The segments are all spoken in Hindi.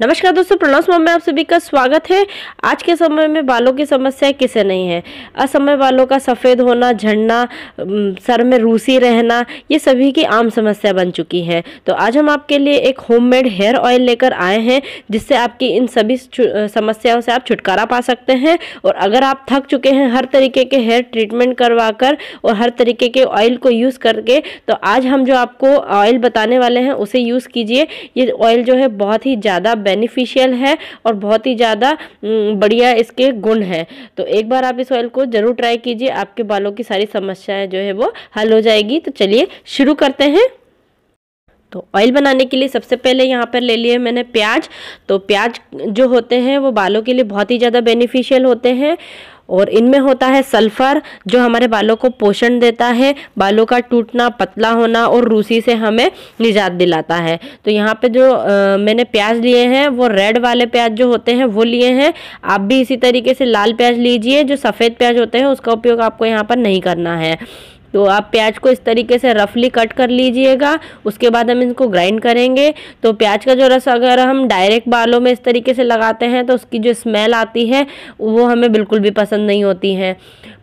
नमस्कार दोस्तों प्रणव समय में आप सभी का स्वागत है आज के समय में बालों की समस्या किसे नहीं है असमय बालों का सफ़ेद होना झड़ना सर में रूसी रहना ये सभी की आम समस्या बन चुकी है तो आज हम आपके लिए एक होममेड हेयर ऑयल लेकर आए हैं जिससे आपकी इन सभी समस्याओं से आप छुटकारा पा सकते हैं और अगर आप थक चुके हैं हर तरीके के हेयर ट्रीटमेंट करवा कर और हर तरीके के ऑयल को यूज़ करके तो आज हम जो आपको ऑयल बताने वाले हैं उसे यूज़ कीजिए ये ऑयल जो है बहुत ही ज़्यादा बेनिफिशियल है और बहुत ही ज़्यादा बढ़िया इसके गुण हैं तो एक बार आप इस ऑयल को ज़रूर ट्राई कीजिए आपके बालों की सारी समस्याएं जो है वो हल हो जाएगी तो चलिए शुरू करते हैं तो ऑयल बनाने के लिए सबसे पहले यहाँ पर ले लिए मैंने प्याज तो प्याज जो होते हैं वो बालों के लिए बहुत ही ज़्यादा बेनिफिशियल होते हैं और इनमें होता है सल्फ़र जो हमारे बालों को पोषण देता है बालों का टूटना पतला होना और रूसी से हमें निजात दिलाता है तो यहाँ पे जो आ, मैंने प्याज लिए हैं वो रेड वाले प्याज जो होते हैं वो लिए हैं आप भी इसी तरीके से लाल प्याज लीजिए जो सफ़ेद प्याज होते हैं उसका उपयोग आपको यहाँ पर नहीं करना है तो आप प्याज को इस तरीके से रफली कट कर लीजिएगा उसके बाद हम इनको ग्राइंड करेंगे तो प्याज का जो रस अगर हम डायरेक्ट बालों में इस तरीके से लगाते हैं तो उसकी जो स्मेल आती है वो हमें बिल्कुल भी पसंद नहीं होती है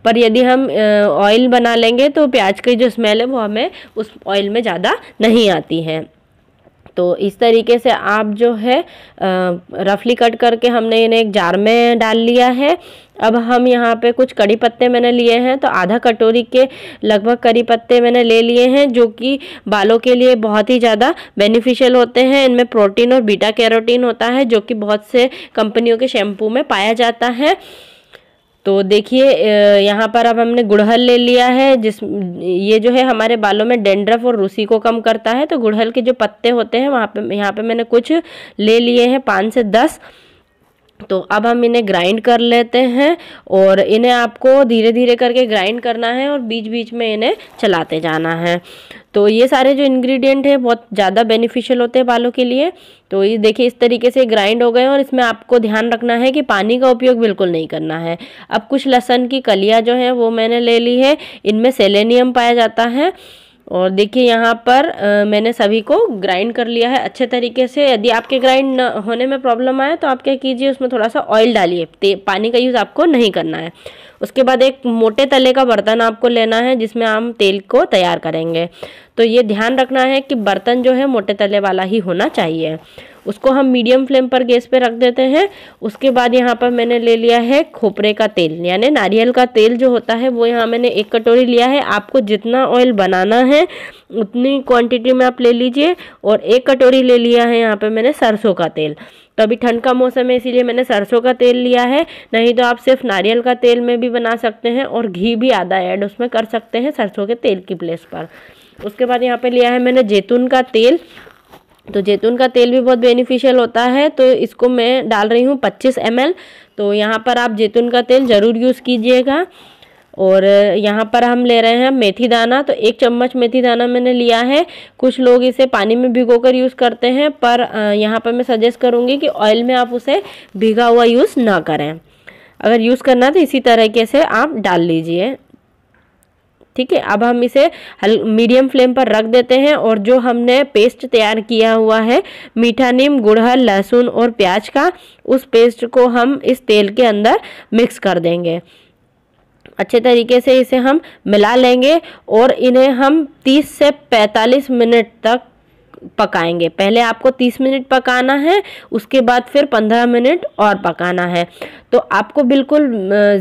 पर यदि हम ऑयल बना लेंगे तो प्याज की जो स्मेल है वो हमें उस ऑयल में ज़्यादा नहीं आती है तो इस तरीके से आप जो है रफली कट करके हमने इन्हें एक जार में डाल लिया है अब हम यहाँ पे कुछ कड़ी पत्ते मैंने लिए हैं तो आधा कटोरी के लगभग कड़ी पत्ते मैंने ले लिए हैं जो कि बालों के लिए बहुत ही ज़्यादा बेनिफिशियल होते हैं इनमें प्रोटीन और बीटा कैरोटीन होता है जो कि बहुत से कंपनियों के शैम्पू में पाया जाता है तो देखिए यहाँ पर अब हमने गुड़हल ले लिया है जिस ये जो है हमारे बालों में डेंड्रफ और रूसी को कम करता है तो गुड़हल के जो पत्ते होते हैं वहाँ पे यहाँ पे मैंने कुछ ले लिए हैं पाँच से दस तो अब हम इन्हें ग्राइंड कर लेते हैं और इन्हें आपको धीरे धीरे करके ग्राइंड करना है और बीच बीच में इन्हें चलाते जाना है तो ये सारे जो इंग्रेडिएंट हैं बहुत ज़्यादा बेनिफिशियल होते हैं बालों के लिए तो ये देखिए इस तरीके से ग्राइंड हो गए और इसमें आपको ध्यान रखना है कि पानी का उपयोग बिल्कुल नहीं करना है अब कुछ लहसन की कलियाँ जो हैं वो मैंने ले ली है इनमें सेलेनियम पाया जाता है और देखिए यहाँ पर आ, मैंने सभी को ग्राइंड कर लिया है अच्छे तरीके से यदि आपके ग्राइंड होने में प्रॉब्लम आए तो आप क्या कीजिए उसमें थोड़ा सा ऑयल डालिए पानी का यूज़ आपको नहीं करना है उसके बाद एक मोटे तले का बर्तन आपको लेना है जिसमें हम तेल को तैयार करेंगे तो ये ध्यान रखना है कि बर्तन जो है मोटे तले वाला ही होना चाहिए उसको हम मीडियम फ्लेम पर गैस पे रख देते हैं उसके बाद यहाँ पर मैंने ले लिया है खोपरे का तेल यानी नारियल का तेल जो होता है वो यहाँ मैंने एक कटोरी लिया है आपको जितना ऑयल बनाना है उतनी क्वांटिटी में आप ले लीजिए और एक कटोरी ले लिया है यहाँ पर मैंने सरसों का तेल तो अभी ठंड का मौसम है इसीलिए मैंने सरसों का तेल लिया है नहीं तो आप सिर्फ नारियल का तेल में भी बना सकते हैं और घी भी आधा ऐड उसमें कर सकते हैं सरसों के तेल की प्लेस पर उसके बाद यहाँ पे लिया है मैंने जैतून का तेल तो जैतून का तेल भी बहुत बेनिफिशियल होता है तो इसको मैं डाल रही हूँ 25 एम तो यहाँ पर आप जैतून का तेल ज़रूर यूज़ कीजिएगा और यहाँ पर हम ले रहे हैं मेथी दाना तो एक चम्मच मेथी दाना मैंने लिया है कुछ लोग इसे पानी में भिगो कर यूज़ करते हैं पर यहाँ पर मैं सजेस्ट करूँगी कि ऑयल में आप उसे भिगा हुआ यूज़ ना करें अगर यूज़ करना तो इसी तरीके से आप डाल लीजिए ठीक है अब हम इसे हल मीडियम फ्लेम पर रख देते हैं और जो हमने पेस्ट तैयार किया हुआ है मीठा नीम गुड़हल लहसुन और प्याज का उस पेस्ट को हम इस तेल के अंदर मिक्स कर देंगे अच्छे तरीके से इसे हम मिला लेंगे और इन्हें हम 30 से 45 मिनट तक पकाएंगे पहले आपको 30 मिनट पकाना है उसके बाद फिर 15 मिनट और पकाना है तो आपको बिल्कुल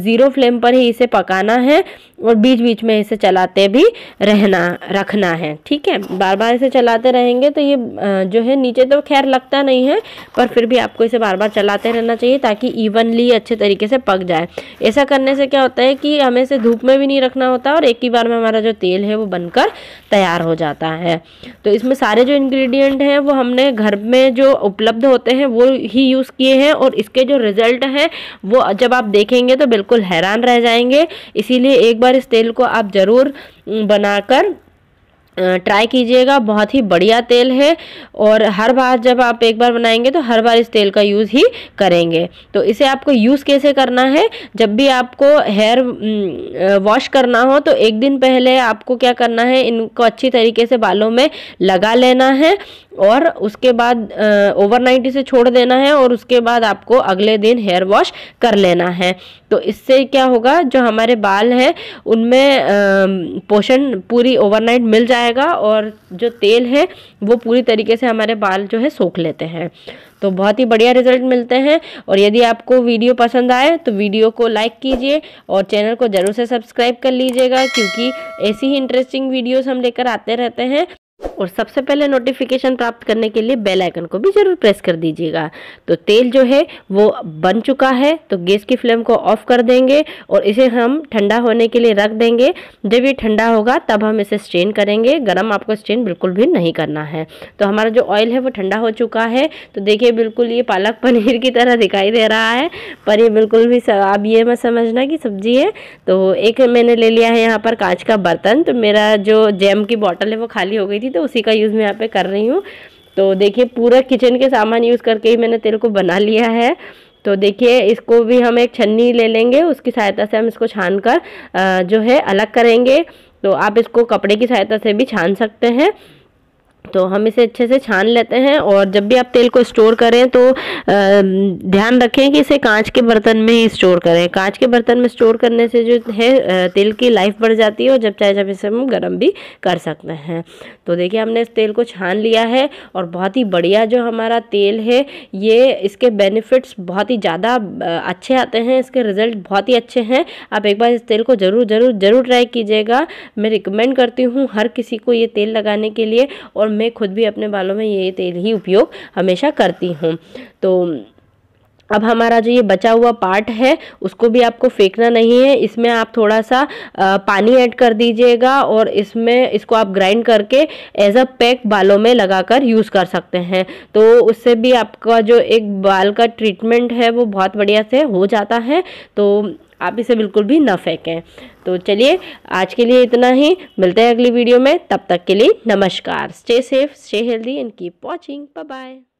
ज़ीरो फ्लेम पर ही इसे पकाना है और बीच बीच में इसे चलाते भी रहना रखना है ठीक है बार बार इसे चलाते रहेंगे तो ये जो है नीचे तो खैर लगता नहीं है पर फिर भी आपको इसे बार बार चलाते रहना चाहिए ताकि इवनली अच्छे तरीके से पक जाए ऐसा करने से क्या होता है कि हमें इसे धूप में भी नहीं रखना होता और एक ही बार में हमारा जो तेल है वो बनकर तैयार हो जाता है तो इसमें सारे जो इंग्रेडिएंट हैं वो हमने घर में जो उपलब्ध होते हैं वो ही यूज़ किए हैं और इसके जो रिज़ल्ट हैं वो जब आप देखेंगे तो बिल्कुल हैरान रह जाएंगे इसीलिए एक बार इस तेल को आप ज़रूर बनाकर ट्राई कीजिएगा बहुत ही बढ़िया तेल है और हर बार जब आप एक बार बनाएंगे तो हर बार इस तेल का यूज़ ही करेंगे तो इसे आपको यूज़ कैसे करना है जब भी आपको हेयर वॉश करना हो तो एक दिन पहले आपको क्या करना है इनको अच्छी तरीके से बालों में लगा लेना है और उसके बाद ओवरनाइट इसे छोड़ देना है और उसके बाद आपको अगले दिन हेयर वॉश कर लेना है तो इससे क्या होगा जो हमारे बाल हैं उनमें पोषण पूरी ओवरनाइट मिल जाएगा और जो तेल है वो पूरी तरीके से हमारे बाल जो है सोख लेते हैं तो बहुत ही बढ़िया रिजल्ट मिलते हैं और यदि आपको वीडियो पसंद आए तो वीडियो को लाइक कीजिए और चैनल को ज़रूर से सब्सक्राइब कर लीजिएगा क्योंकि ऐसी ही इंटरेस्टिंग वीडियोस हम लेकर आते रहते हैं और सबसे पहले नोटिफिकेशन प्राप्त करने के लिए बेल आइकन को भी जरूर प्रेस कर दीजिएगा तो तेल जो है वो बन चुका है तो गैस की फ्लेम को ऑफ कर देंगे और इसे हम ठंडा होने के लिए रख देंगे जब ये ठंडा होगा तब हम इसे स्ट्रेन करेंगे गर्म आपको स्ट्रेन बिल्कुल भी नहीं करना है तो हमारा जो ऑयल है वो ठंडा हो चुका है तो देखिए बिल्कुल ये पालक पनीर की तरह दिखाई दे रहा है पर ये बिल्कुल भी अब ये मत समझना कि सब्जी है तो एक मैंने ले लिया है यहाँ पर कांच का बर्तन तो मेरा जो जैम की बॉटल है वो खाली हो गई थी तो उसी का यूज़ मैं यहाँ पे कर रही हूँ तो देखिए पूरा किचन के सामान यूज़ करके ही मैंने तेल को बना लिया है तो देखिए इसको भी हम एक छन्नी ले लेंगे उसकी सहायता से हम इसको छान कर जो है अलग करेंगे तो आप इसको कपड़े की सहायता से भी छान सकते हैं तो हम इसे अच्छे से छान लेते हैं और जब भी आप तेल को स्टोर करें तो ध्यान रखें कि इसे कांच के बर्तन में ही स्टोर करें कांच के बर्तन में स्टोर करने से जो है तेल की लाइफ बढ़ जाती है और जब चाहे जब इसे हम गर्म भी कर सकते हैं तो देखिए हमने इस तेल को छान लिया है और बहुत ही बढ़िया जो हमारा तेल है ये इसके बेनिफिट्स बहुत ही ज़्यादा अच्छे आते हैं इसके रिज़ल्ट बहुत ही अच्छे हैं आप एक बार इस तेल को ज़रूर ज़रूर ज़रूर ट्राई कीजिएगा मैं रिकमेंड करती हूँ हर किसी को ये तेल लगाने के लिए और मैं खुद भी अपने बालों में ये तेल ही उपयोग हमेशा करती हूँ तो अब हमारा जो ये बचा हुआ पार्ट है उसको भी आपको फेंकना नहीं है इसमें आप थोड़ा सा पानी ऐड कर दीजिएगा और इसमें इसको आप ग्राइंड करके एज अ पैक बालों में लगाकर यूज़ कर सकते हैं तो उससे भी आपका जो एक बाल का ट्रीटमेंट है वो बहुत बढ़िया से हो जाता है तो आप इसे बिल्कुल भी ना फेंकें तो चलिए आज के लिए इतना ही मिलते हैं अगली वीडियो में तब तक के लिए नमस्कार stay safe stay healthy and keep watching bye